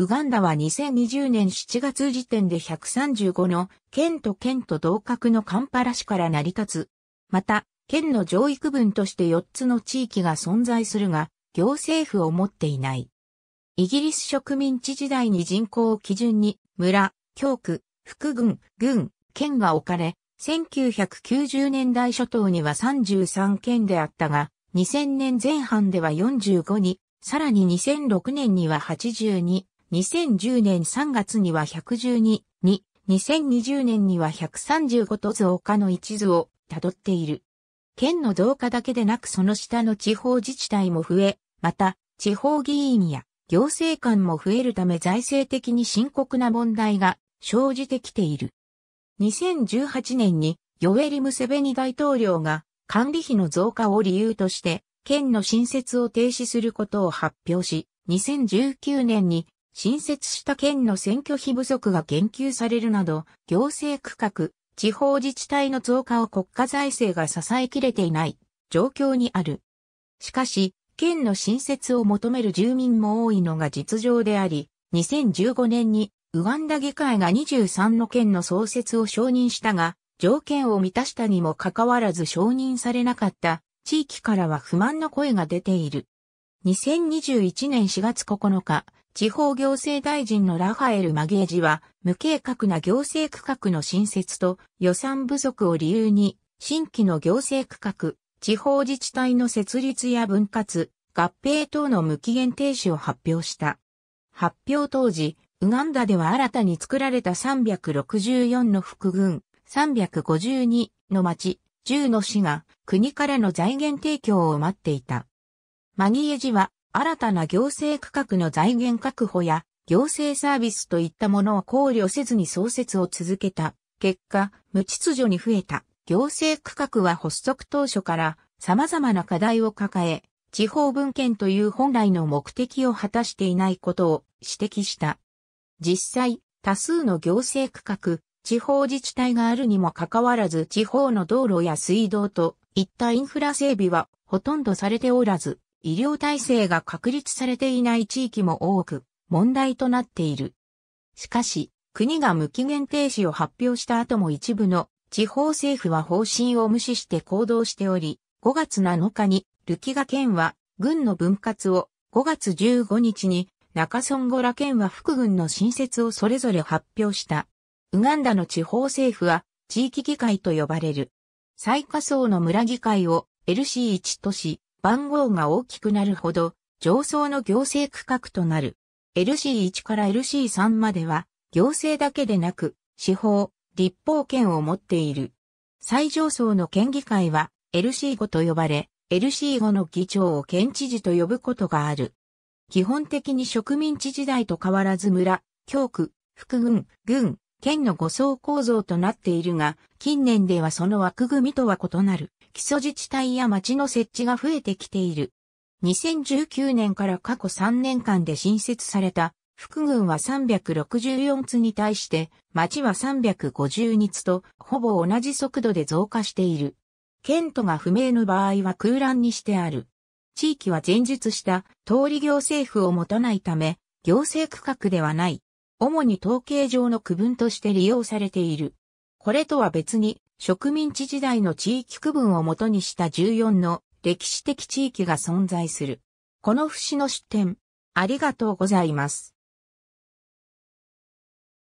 ウガンダは2020年7月時点で135の県と県と同格のカンパラ市から成り立つ。また、県の上位区分として4つの地域が存在するが、行政府を持っていない。イギリス植民地時代に人口を基準に、村、教区、副軍、軍、県が置かれ、1990年代初頭には33県であったが、2000年前半では45に、さらに2006年には82、2010年3月には112に、2020年には135と増加の一図をたどっている。県の増加だけでなくその下の地方自治体も増え、また、地方議員や行政官も増えるため財政的に深刻な問題が生じてきている。2018年にヨエリ・ムセベニ大統領が管理費の増加を理由として、県の新設を停止することを発表し、2019年に新設した県の選挙費不足が言及されるなど、行政区画、地方自治体の増加を国家財政が支えきれていない状況にある。しかし、県の新設を求める住民も多いのが実情であり、2015年にウガンダ議会が23の県の創設を承認したが、条件を満たしたにもかかわらず承認されなかった地域からは不満の声が出ている。2021年4月9日、地方行政大臣のラファエル・マゲージは、無計画な行政区画の新設と予算不足を理由に、新規の行政区画、地方自治体の設立や分割、合併等の無期限停止を発表した。発表当時、ウガンダでは新たに作られた364の副軍、352の町、10の市が国からの財源提供を待っていた。マギエジは新たな行政区画の財源確保や行政サービスといったものを考慮せずに創設を続けた。結果、無秩序に増えた行政区画は発足当初から様々な課題を抱え、地方分権という本来の目的を果たしていないことを指摘した。実際、多数の行政区画、地方自治体があるにもかかわらず地方の道路や水道といったインフラ整備はほとんどされておらず、医療体制が確立されていない地域も多く問題となっている。しかし、国が無期限停止を発表した後も一部の地方政府は方針を無視して行動しており、5月7日にルキガ県は軍の分割を、5月15日に中ソンゴラ県は副軍の新設をそれぞれ発表した。ウガンダの地方政府は地域議会と呼ばれる。最下層の村議会を LC1 都市番号が大きくなるほど上層の行政区画となる。LC1 から LC3 までは行政だけでなく司法、立法権を持っている。最上層の県議会は LC5 と呼ばれ、LC5 の議長を県知事と呼ぶことがある。基本的に植民地時代と変わらず村、教区、副軍、軍、県の五層構造となっているが、近年ではその枠組みとは異なる。基礎自治体や町の設置が増えてきている。2019年から過去3年間で新設された副軍は364つに対して町は352つとほぼ同じ速度で増加している。県都が不明の場合は空欄にしてある。地域は前述した通り行政府を持たないため行政区画ではない。主に統計上の区分として利用されている。これとは別に植民地時代の地域区分をもとにした14の歴史的地域が存在する。この節の出典、ありがとうございます。